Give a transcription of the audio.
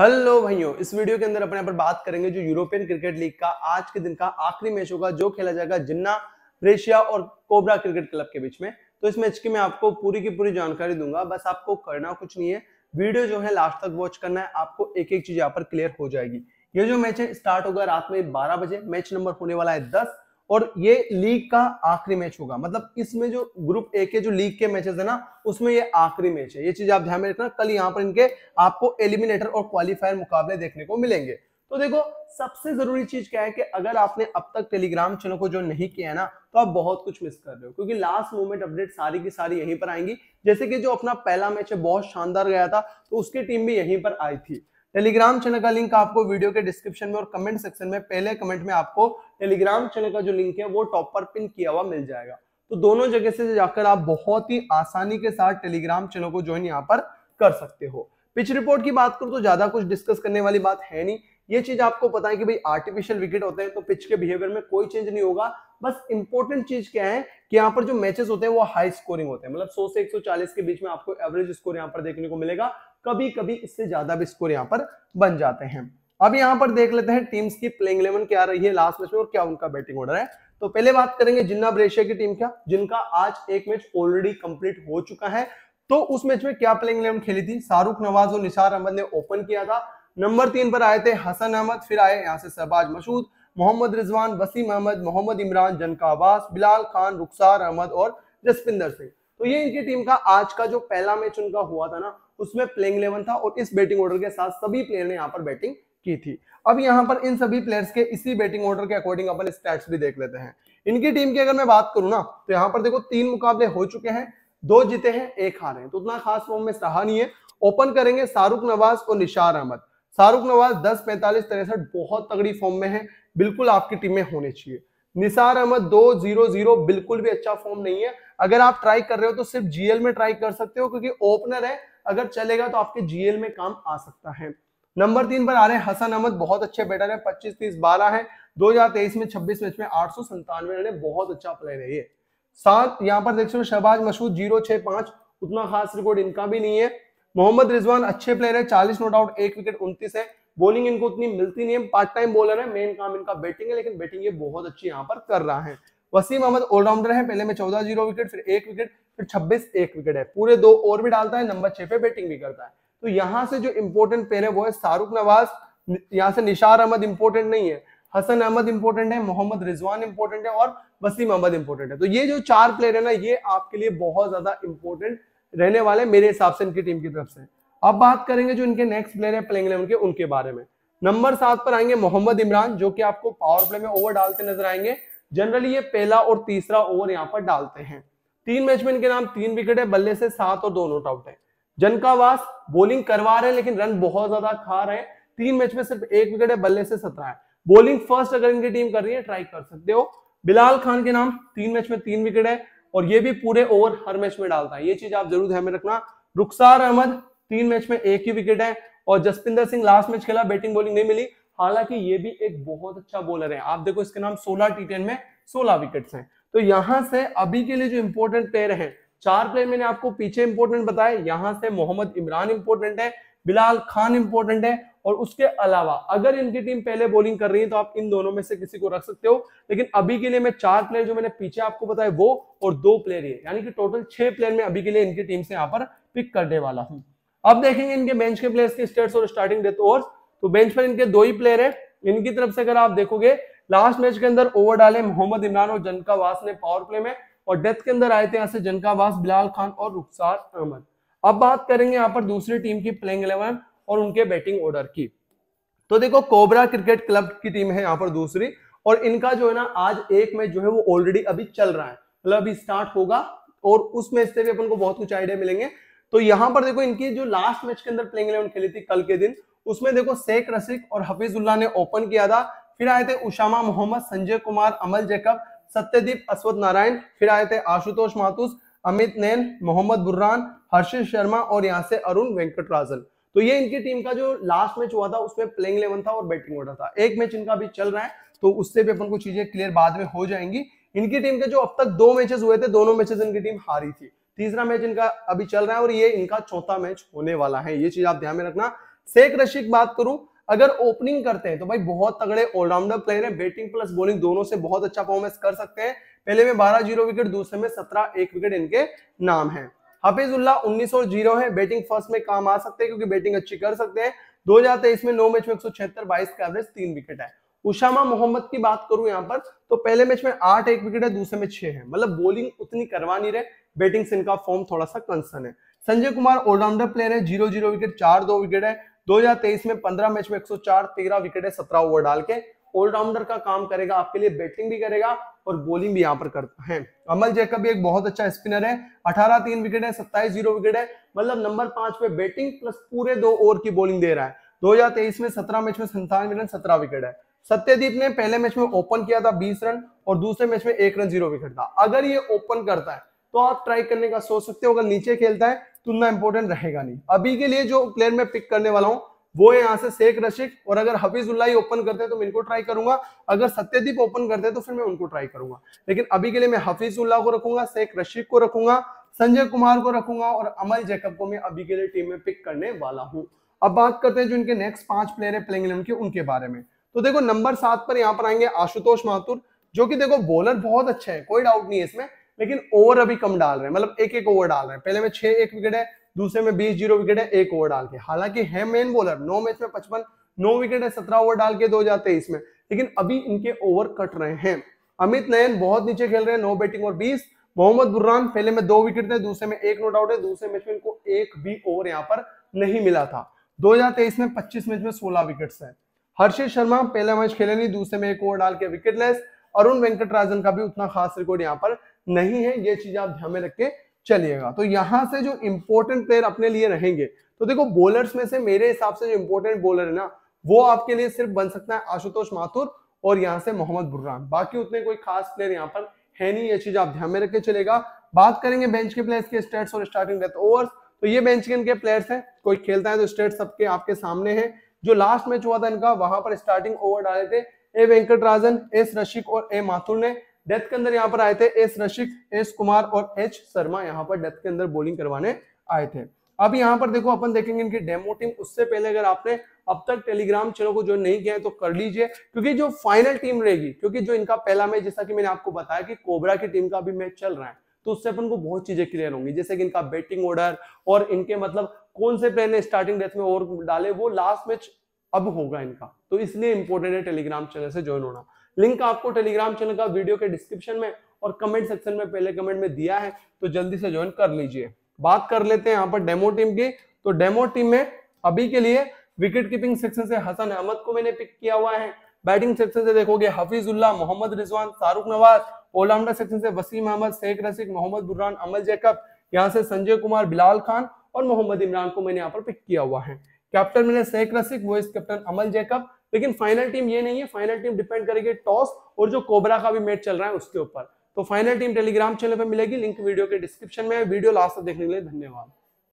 hello भाइयों इस video के अंदर अपने पर बात करेंगे जो यूरोपियन क्रिकेट लीग का आज के दिन का आखिरी मैच होगा जो खेला जाएगा जिन्ना रेशिया और कोबरा क्रिकेट क्लब के बीच में तो इस मैच की मैं आपको पूरी की पूरी जानकारी दूंगा बस आपको करना कुछ नहीं है वीडियो जो है लास्ट तक वॉच करना है आपको एक एक चीज यहाँ पर क्लियर हो जाएगी ये जो मैच है स्टार्ट होगा रात में बारह बजे मैच नंबर होने वाला है दस और ये लीग का आखिरी मैच होगा मतलब इसमें जो ग्रुप ए के जो लीग के मैचेस है ना उसमें ये आखिरी मैच है ये चीज आप ध्यान में रखना कल यहाँ पर इनके आपको एलिमिनेटर और क्वालिफायर मुकाबले देखने को मिलेंगे तो देखो सबसे जरूरी चीज क्या है कि अगर आपने अब तक टेलीग्राम चैनल को जो नहीं किया है ना तो आप बहुत कुछ मिस कर रहे हो क्योंकि लास्ट मोमेंट अपडेट सारी की सारी यहीं पर आएंगी जैसे कि जो अपना पहला मैच है बहुत शानदार गया था तो उसकी टीम भी यहीं पर आई थी टेलीग्राम चैनल का लिंक आपको वीडियो के डिस्क्रिप्शन में और कमेंट सेक्शन में पहले कमेंट में आपको टेलीग्राम चैनल का जो लिंक है वो टॉप पर पिन किया हुआ मिल जाएगा तो दोनों जगह से जाकर आप बहुत ही आसानी के साथ टेलीग्राम चैनल को ज्वाइन यहाँ पर कर सकते हो पिच रिपोर्ट की बात करूं तो ज्यादा कुछ डिस्कस करने वाली बात है नहीं ये चीज आपको पता है कि भाई आर्टिफिशियल विकेट होते हैं तो पिच के बिहेवियर में कोई चेंज नहीं होगा बस इंपॉर्टेंट चीज क्या है कि यहाँ पर जो मैचेस होते हैं वो हाई स्कोरिंग होते हैं मतलब 100 से 140 के बीच में आपको एवरेज स्कोर यहाँ पर देखने को मिलेगा कभी कभी इससे ज्यादा भी स्कोर यहाँ पर बन जाते हैं अब यहाँ पर देख लेते हैं टीम्स की प्लेइंग इलेवन क्या रही है लास्ट मैच में और क्या उनका बैटिंग ऑर्डर है तो पहले बात करेंगे जिन्ना ब्रेशिया की टीम का जिनका आज एक मैच ऑलरेडी कंप्लीट हो चुका है तो उस मैच में क्या प्लेइंग इलेवन खेली थी शाहरुख नवाज और निशार अहमद ने ओपन किया था नंबर तीन पर आए थे हसन अहमद फिर आए यहाँ से शहबाज मसूद मोहम्मद रिजवान वसीम अहमद मोहम्मद इमरान जनका आवास बिलाल खान रुखसार अहमद और जसपिंदर सिंह तो ये इनकी टीम का आज का जो पहला मैच उनका हुआ था ना उसमें प्लेइंग इलेवन था और इस बैटिंग ऑर्डर के साथ सभी प्लेयर ने यहाँ पर बैटिंग की थी अब यहाँ पर इन सभी प्लेयर्स के इसी बैटिंग ऑर्डर के अकॉर्डिंग अपन स्टैट्स भी देख लेते हैं इनकी टीम की अगर मैं बात करूँ ना तो यहाँ पर देखो तीन मुकाबले हो चुके हैं दो जीते हैं एक हारे हैं तो उतना खास फॉर्म में सहा नहीं है ओपन करेंगे शाहरुख नवाज और निशार अहमद शाहरुख नवाज दस पैंतालीस तिरसठ बहुत तगड़ी फॉर्म में है बिल्कुल आपकी टीम में होने चाहिए निसार अहमद दो जीरो जीरो बिल्कुल भी अच्छा फॉर्म नहीं है अगर आप ट्राई कर रहे हो तो सिर्फ जीएल में ट्राई कर सकते हो क्योंकि ओपनर है अगर चलेगा तो आपके जीएल में काम आ सकता है नंबर तीन पर आ रहे हैं हसन अहमद बहुत अच्छे बैटर है पच्चीस तीस बारह है तेईस में छब्बीस मैच में आठ सौ संतानवे रन बहुत अच्छा प्लेयर है ये सात यहाँ पर देख सकते शहबाज मशहूद जीरो छह पांच उतना खास रिकॉर्ड इनका भी नहीं है मोहम्मद रिजवान अच्छे प्लेयर है चालीस नोट आउट एक विकेट उनतीस है बॉलिंग इनको उतनी मिलती नहीं है पार्ट टाइम बॉलर है मेन काम इनका बैटिंग है लेकिन बैटिंग ये बहुत अच्छी यहाँ पर कर रहा है वसीम अहमद ऑलराउंडर है पहले में चौदह जीरो विकेट फिर एक विकेट फिर छब्बीस एक विकेट है पूरे दो ओवर भी डालता है नंबर छह पे बैटिंग भी करता है तो यहाँ से जो इम्पोर्टेंट प्लेयर है वो है शाहरुख नवाज यहाँ से निशार अहमद इंपोर्टेंट नहीं है हसन अहमद इंपोर्टेंट है मोहम्मद रिजवान इंपोर्टेंट है और वसीम अहमद इंपोर्टेंट है तो ये जो चार प्लेयर है ना ये आपके लिए बहुत ज्यादा इंपोर्टेंट रहने वाले मेरे हिसाब से इनकी टीम की तरफ से अब बात करेंगे जो इनके नेक्स्ट प्लेयर है प्लेइंग इलेवन के उनके बारे में नंबर सात पर आएंगे मोहम्मद इमरान जो कि आपको पावर प्ले में ओवर डालते नजर आएंगे जनरली ये पहला और तीसरा ओवर यहाँ पर डालते हैं तीन मैच में नाम तीन विकेट है बल्ले से सात और दो नोट आउट है जनकावास बॉलिंग करवा रहे हैं लेकिन रन बहुत ज्यादा खा रहे हैं तीन मैच में सिर्फ एक विकेट है बल्ले से सत्रह है बॉलिंग फर्स्ट अगर इनकी टीम कर रही है ट्राई कर सकते हो बिलाल खान के नाम तीन मैच में तीन विकेट है और ये भी पूरे ओवर हर मैच में डालता है ये चीज आप जरूर ध्यान में रखना रुखसार अहमद तीन मैच में एक ही विकेट है और जसपिंदर सिंह लास्ट मैच खेला बैटिंग बॉलिंग नहीं मिली हालांकि ये भी एक बहुत अच्छा बॉलर है आप देखो इसके नाम सोलह टी टेन में सोलह विकेट हैं तो यहां से अभी के लिए जो इंपोर्टेंट प्लेयर है चार प्लेयर मैंने आपको पीछे इंपोर्टेंट बताए यहां से मोहम्मद इमरान इंपोर्टेंट है बिलाल खान इंपोर्टेंट है और उसके अलावा अगर इनकी टीम पहले बॉलिंग कर रही है तो आप इन दोनों में से किसी को रख सकते हो लेकिन अभी के लिए मैं चार प्लेयर जो मैंने पीछे आपको बताए वो और दो प्लेयर ये यानी कि टोटल छह प्लेयर में अभी के लिए इनकी टीम से यहाँ पर पिक करने वाला हूँ अब देखेंगे इनके बेंच के प्लेयर्स के स्टेट्स और स्टार्टिंग डेथ ओवर्स तो बेंच पर इनके दो ही प्लेयर है इनकी तरफ से अगर आप देखोगे लास्ट मैच के अंदर ओवर डाले मोहम्मद इमरान और जनका वास ने पावर प्ले में और डेथ के अंदर आए थे यहाँ से जनका वास बिलाल खान और रुखसार अहमद अब बात करेंगे यहाँ पर दूसरी टीम की प्लेइंग इलेवन और उनके बैटिंग ऑर्डर की तो देखो कोबरा क्रिकेट क्लब की टीम है यहाँ पर दूसरी और इनका जो है ना आज एक मैच जो है वो ऑलरेडी अभी चल रहा है मतलब अभी स्टार्ट होगा और उस मैच से भी अपन को बहुत कुछ आइडिया मिलेंगे तो यहां पर देखो इनकी जो लास्ट मैच के अंदर प्लेइंग इलेवन खेली थी कल के दिन उसमें देखो शेख रसिक और हफीजुल्ला ने ओपन किया था फिर आए थे उशामा मोहम्मद संजय कुमार अमल जैकब सत्यदीप अश्वत नारायण फिर आए थे आशुतोष मातुस अमित नैन मोहम्मद बुर्रान हर्षित शर्मा और यहाँ से अरुण वेंकटराजन तो ये इनकी टीम का जो लास्ट मैच हुआ था उसमें प्लेइंग इलेवन था और बैटिंग ऑर्डर था एक मैच इनका अभी चल रहा है तो उससे भी अपन को चीजें क्लियर बाद में हो जाएंगी इनकी टीम के जो अब तक दो मैचेस हुए थे दोनों मैचेस इनकी टीम हारी थी तीसरा मैच इनका अभी चल रहा है और ये इनका चौथा मैच होने वाला है ये चीज आप ध्यान में रखना शेख रशीद बात करूं अगर ओपनिंग करते हैं तो भाई बहुत तगड़े ऑलराउंडर प्लेयर है बैटिंग प्लस बॉलिंग दोनों से बहुत अच्छा परफॉर्मेंस कर सकते हैं पहले में बारह जीरो विकेट दूसरे में सत्रह एक विकेट इनके नाम है हाफिजुल्ला उन्नीस और जीरो है बैटिंग फर्स्ट में काम आ सकते हैं क्योंकि बैटिंग अच्छी कर सकते हैं दो हजार तेईस में नौ मैच में एक सौ छिहत्तर बाईस का एवरेज तीन विकेट है उशामा मोहम्मद की बात करूं यहाँ पर तो पहले मैच में आठ एक विकेट है दूसरे में छह है मतलब बॉलिंग उतनी करवा नहीं रहे बैटिंग से इनका फॉर्म थोड़ा सा कंसर्न है संजय कुमार ऑलराउंडर प्लेयर है जीरो जीरो विकेट चार दो विकेट है 2023 में 15 मैच में 104 13 विकेट है 17 ओवर डाल के ऑलराउंडर का काम करेगा आपके लिए बैटिंग भी करेगा और बॉलिंग भी यहाँ पर करता है अमल जैकब भी एक बहुत अच्छा स्पिनर है अठारह तीन विकेट है सत्ताईस जीरो विकेट है मतलब नंबर पांच पे बैटिंग प्लस पूरे दो ओवर की बॉलिंग दे रहा है 2023 में 17 मैच में संतानवे रन सत्रह विकेट है सत्यदीप ने पहले मैच में ओपन किया था बीस रन और दूसरे मैच में एक रन जीरो विकेट था अगर ये ओपन करता है तो आप ट्राई करने का सोच सकते हो अगर नीचे खेलता है तो उतना इंपॉर्टेंट रहेगा नहीं अभी के लिए जो प्लेयर मैं पिक करने वाला हूँ वो है यहाँ से शेख रशिक और अगर हफीज उल्ला ओपन करते हैं तो मैं इनको ट्राई करूंगा अगर सत्यदीप ओपन करते हैं तो फिर मैं उनको ट्राई करूंगा लेकिन अभी के लिए मैं हफीज उल्लाह को रखूंगा शेख रशिक को रखूंगा संजय कुमार को रखूंगा और अमल जैकब को मैं अभी के लिए टीम में पिक करने वाला हूँ अब बात करते हैं जो इनके नेक्स्ट पांच प्लेयर है प्लेइंग इलेवन के उनके बारे में तो देखो नंबर सात पर यहाँ पर आएंगे आशुतोष माथुर जो कि देखो बॉलर बहुत अच्छा है कोई डाउट नहीं है इसमें लेकिन ओवर अभी कम डाल रहे हैं मतलब एक एक ओवर डाल रहे हैं पहले में छह एक विकेट है दूसरे में बीस जीरो विकेट है एक ओवर डाल के हालांकि है मेन बॉलर नौ मैच में पचपन नौ विकेट है सत्रह ओवर डाल के दो जाते हैं इसमें लेकिन अभी इनके ओवर कट रहे हैं अमित नयन बहुत नीचे खेल रहे हैं नौ बैटिंग और बीस मोहम्मद बुर्रान पहले में दो विकेट थे दूसरे में एक नोट आउट है दूसरे मैच में इनको एक भी ओवर यहाँ पर नहीं मिला था दो हजार तेईस में पच्चीस मैच में सोलह विकेट है हर्षित शर्मा पहला मैच खेले नहीं दूसरे में एक ओवर डाल के विकेट लेस अरुण वेंकटराजन का भी उतना खास रिकॉर्ड यहाँ पर नहीं है ये चीज आप ध्यान में रख के चलिएगा तो यहाँ से जो इंपोर्टेंट प्लेयर अपने लिए रहेंगे तो देखो बॉलर्स में से मेरे हिसाब से जो इम्पोर्टेंट बॉलर है ना वो आपके लिए सिर्फ बन सकता है आशुतोष माथुर और यहाँ से मोहम्मद बुर्रान बाकी उतने कोई खास प्लेयर यहाँ पर है नहीं ये चीज आप ध्यान में रखे चलेगा बात करेंगे बेंच के प्लेयर्स के स्टेट्स और स्टार्टिंग डेथ ओवर्स तो ये बेंच के इनके प्लेयर्स हैं कोई खेलता है तो स्टेट सबके आपके सामने है जो लास्ट मैच हुआ था इनका वहां पर स्टार्टिंग ओवर डाले थे ए वेंकट राजन एस रशिक और ए माथुर ने डेथ के अंदर यहाँ पर आए थे एस रशिक एस कुमार और एच शर्मा यहाँ पर डेथ के अंदर बॉलिंग करवाने आए थे अब यहाँ पर देखो अपन देखेंगे इनकी डेमो टीम उससे पहले अगर आपने अब तक टेलीग्राम चैनल को जो नहीं किया है तो कर लीजिए क्योंकि जो फाइनल टीम रहेगी क्योंकि जो इनका पहला मैच जैसा कि मैंने आपको बताया कि कोबरा की टीम का भी मैच चल रहा है तो उससे अपन को बहुत चीजें क्लियर होंगी जैसे कि इनका बैटिंग ऑर्डर और इनके मतलब कौन से प्लेयर ने स्टार्टिंग डेथ में ओवर डाले वो लास्ट मैच अब होगा इनका तो इसलिए इंपॉर्टेंट है टेलीग्राम चैनल से ज्वाइन होना लिंक आपको टेलीग्राम चैनल का वीडियो के डिस्क्रिप्शन में और कमेंट सेक्शन में पहले कमेंट में दिया है तो जल्दी से ज्वाइन कर लीजिए बात कर लेते हैं यहाँ पर डेमो टीम की तो डेमो टीम में अभी के लिए विकेट कीपिंग सेक्शन से हसन अहमद को मैंने पिक किया हुआ है बैटिंग सेक्शन से देखोगे हफीजुल्ला मोहम्मद रिजवान शाहरुख नवाज ऑलराउंडर सेक्शन से वसीम अहमद शेख रसिक मोहम्मद बुरान अमल जैकब यहाँ से संजय कुमार बिलाल खान और मोहम्मद इमरान को मैंने यहाँ पर पिक किया हुआ है कैप्टन मैंने शेख रसिक वॉइस कैप्टन अमल जैकब लेकिन फाइनल टीम ये नहीं है फाइनल टीम डिपेंड करेगी टॉस और जो कोबरा का भी मैच चल रहा है उसके ऊपर तो फाइनल टीम टेलीग्राम चैनल पर मिलेगी लिंक वीडियो के डिस्क्रिप्शन में वीडियो लास्ट तक देखने के लिए धन्यवाद